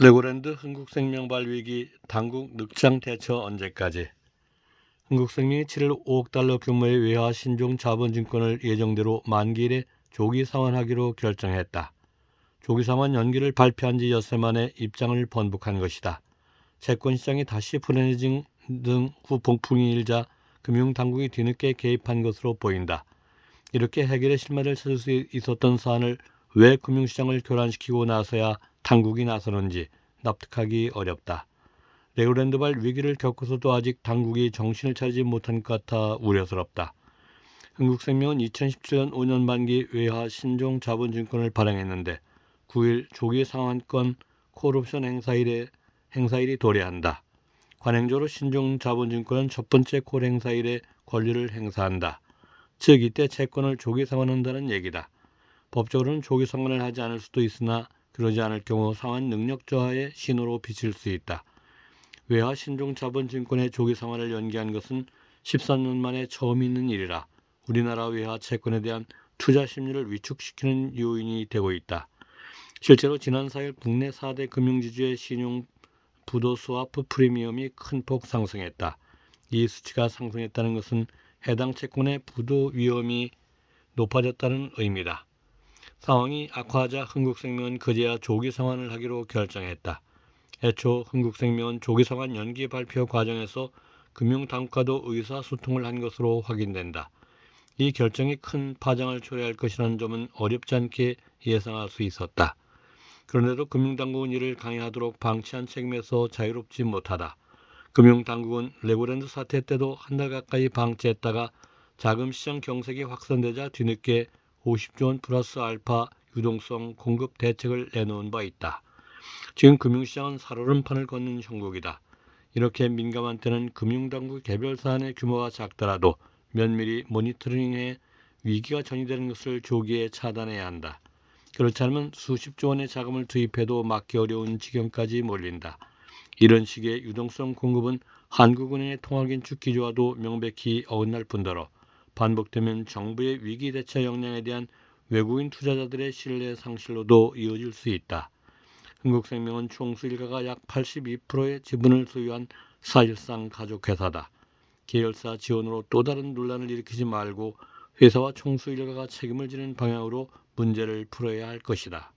레고랜드 흥국생명발 위기 당국 늑장 대처 언제까지? 흥국생명이 7일 5억 달러 규모의 외화 신종 자본증권을 예정대로 만기일에 조기 상환하기로 결정했다. 조기 상환 연기를 발표한 지 엿새 만에 입장을 번복한 것이다. 채권시장이 다시 불안해진 등 후폭풍이 일자 금융당국이 뒤늦게 개입한 것으로 보인다. 이렇게 해결의 실마리를 찾을 수 있었던 사안을 왜 금융시장을 교란시키고 나서야 당국이 나서는지 납득하기 어렵다. 레고랜드발 위기를 겪어서도 아직 당국이 정신을 차리지 못한 것 같아 우려스럽다. 한국생명은 2017년 5년 만기 외화 신종 자본증권을 발행했는데 9일 조기 상환권 콜옵션 행사일에 행사일이 도래한다. 관행적으로 신종 자본증권은 첫 번째 콜 행사일에 권리를 행사한다. 즉 이때 채권을 조기 상환한다는 얘기다. 법적으로는 조기 상환을 하지 않을 수도 있으나 그러지 않을 경우 상환 능력 저하의 신호로 비칠 수 있다. 외화 신종 자본증권의 조기 상환을 연기한 것은 13년 만에 처음 있는 일이라 우리나라 외화 채권에 대한 투자 심리를 위축시키는 요인이 되고 있다. 실제로 지난 4일 국내 4대 금융지주의 신용 부도 스와프 프리미엄이 큰 폭 상승했다. 이 수치가 상승했다는 것은 해당 채권의 부도 위험이 높아졌다는 의미다. 상황이 악화하자 흥국생명은 그제야 조기 상환을 하기로 결정했다. 애초 흥국생명은 조기 상환 연기 발표 과정에서 금융당국과도 의사소통을 한 것으로 확인된다. 이 결정이 큰 파장을 초래할 것이라는 점은 어렵지 않게 예상할 수 있었다. 그런데도 금융당국은 이를 강행하도록 방치한 책임에서 자유롭지 못하다. 금융당국은 레고랜드 사태 때도 한 달 가까이 방치했다가 자금시장 경색이 확산되자 뒤늦게 50조 원 플러스 알파 유동성 공급 대책을 내놓은 바 있다. 지금 금융시장은 살얼음판을 걷는 형국이다. 이렇게 민감한 때는 금융당국 개별 사안의 규모가 작더라도 면밀히 모니터링해 위기가 전이되는 것을 조기에 차단해야 한다. 그렇지 않으면 수십조 원의 자금을 투입해도 막기 어려운 지경까지 몰린다. 이런 식의 유동성 공급은 한국은행의 통화긴축 기조와도 명백히 어긋날 뿐더러 반복되면 정부의 위기 대처 역량에 대한 외국인 투자자들의 신뢰 상실로도 이어질 수 있다. 흥국생명은 총수 일가가 약 82%의 지분을 소유한 사실상 가족회사다. 계열사 지원으로 또 다른 논란을 일으키지 말고 회사와 총수 일가가 책임을 지는 방향으로 문제를 풀어야 할 것이다.